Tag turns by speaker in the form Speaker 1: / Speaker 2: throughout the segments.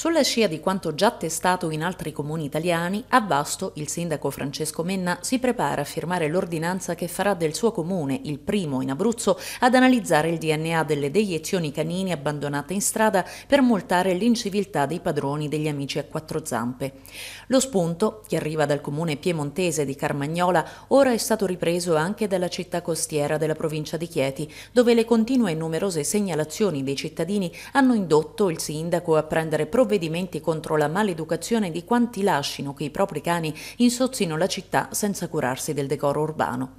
Speaker 1: Sulla scia di quanto già testato in altri comuni italiani, a Vasto il sindaco Francesco Menna si prepara a firmare l'ordinanza che farà del suo comune, il primo in Abruzzo, ad analizzare il DNA delle deiezioni canini abbandonate in strada per multare l'inciviltà dei padroni degli amici a quattro zampe. Lo spunto, che arriva dal comune piemontese di Carmagnola, ora è stato ripreso anche dalla città costiera della provincia di Chieti, dove le continue e numerose segnalazioni dei cittadini hanno indotto il sindaco a prendere provvedimenti provvedimenti contro la maleducazione di quanti lascino che i propri cani insozzino la città senza curarsi del decoro urbano.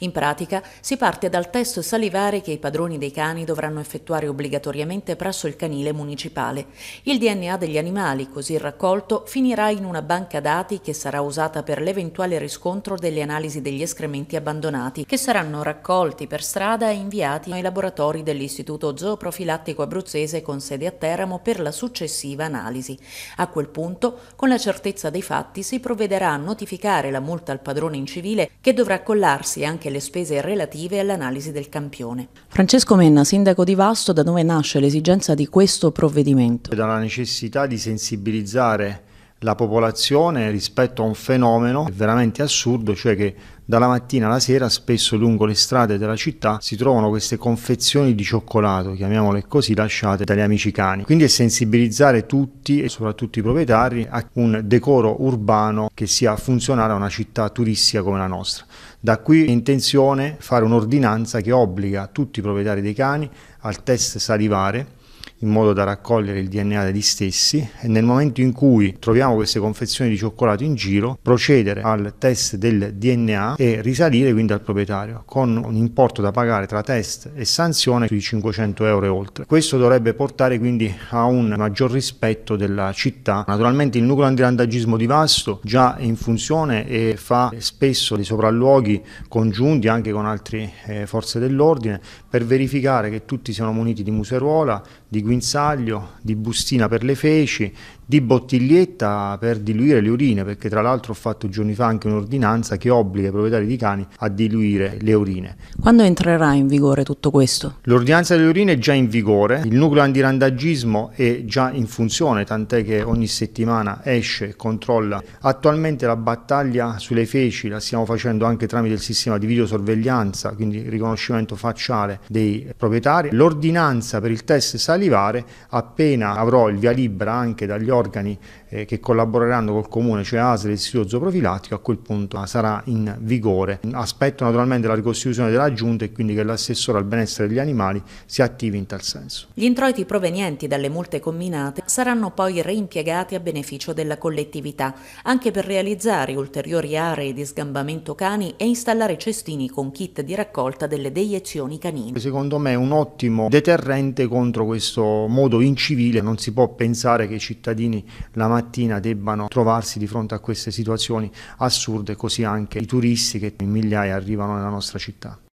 Speaker 1: In pratica si parte dal test salivare che i padroni dei cani dovranno effettuare obbligatoriamente presso il canile municipale. Il DNA degli animali così raccolto finirà in una banca dati che sarà usata per l'eventuale riscontro delle analisi degli escrementi abbandonati, che saranno raccolti per strada e inviati ai laboratori dell'Istituto Zooprofilattico Abruzzese con sede a Teramo per la successiva analisi analisi. A quel punto, con la certezza dei fatti, si provvederà a notificare la multa al padrone in civile che dovrà collarsi anche le spese relative all'analisi del campione.
Speaker 2: Francesco Menna, sindaco di Vasto, da dove nasce l'esigenza di questo provvedimento? Dalla necessità di sensibilizzare la popolazione rispetto a un fenomeno veramente assurdo, cioè che dalla mattina alla sera spesso lungo le strade della città si trovano queste confezioni di cioccolato, chiamiamole così, lasciate dagli amici cani. Quindi è sensibilizzare tutti e soprattutto i proprietari a un decoro urbano che sia funzionale a una città turistica come la nostra. Da qui è intenzione fare un'ordinanza che obbliga tutti i proprietari dei cani al test salivare in modo da raccogliere il DNA degli stessi e nel momento in cui troviamo queste confezioni di cioccolato in giro procedere al test del DNA e risalire quindi al proprietario con un importo da pagare tra test e sanzione sui 500 euro e oltre. Questo dovrebbe portare quindi a un maggior rispetto della città. Naturalmente il nucleo antirandagismo di Vasto già è in funzione e fa spesso dei sopralluoghi congiunti anche con altre eh, forze dell'ordine per verificare che tutti siano muniti di museruola, di guinzaglio, di bustina per le feci, di bottiglietta per diluire le urine, perché tra l'altro ho fatto giorni fa anche un'ordinanza che obbliga i proprietari di cani a diluire le urine. Quando entrerà in vigore tutto questo? L'ordinanza delle urine è già in vigore, il nucleo antirandagismo è già in funzione, tant'è che ogni settimana esce e controlla. Attualmente la battaglia sulle feci la stiamo facendo anche tramite il sistema di videosorveglianza, quindi riconoscimento facciale dei proprietari. L'ordinanza per il test saliva coltivare, appena avrò il via libera anche dagli organi eh, che collaboreranno col Comune, cioè ASL e l'Istituto Zooprofilattico, a quel punto sarà in vigore. Aspetto naturalmente la ricostituzione della Giunta e quindi che l'assessore al benessere degli animali si attivi in tal senso.
Speaker 1: Gli introiti provenienti dalle multe combinate saranno poi reimpiegati a beneficio della collettività, anche per realizzare ulteriori aree di sgambamento cani e installare cestini con kit di raccolta delle deiezioni canine.
Speaker 2: Secondo me è un ottimo deterrente contro questo modo incivile non si può pensare che i cittadini la mattina debbano trovarsi di fronte a queste situazioni assurde, così anche i turisti che in migliaia arrivano nella nostra città.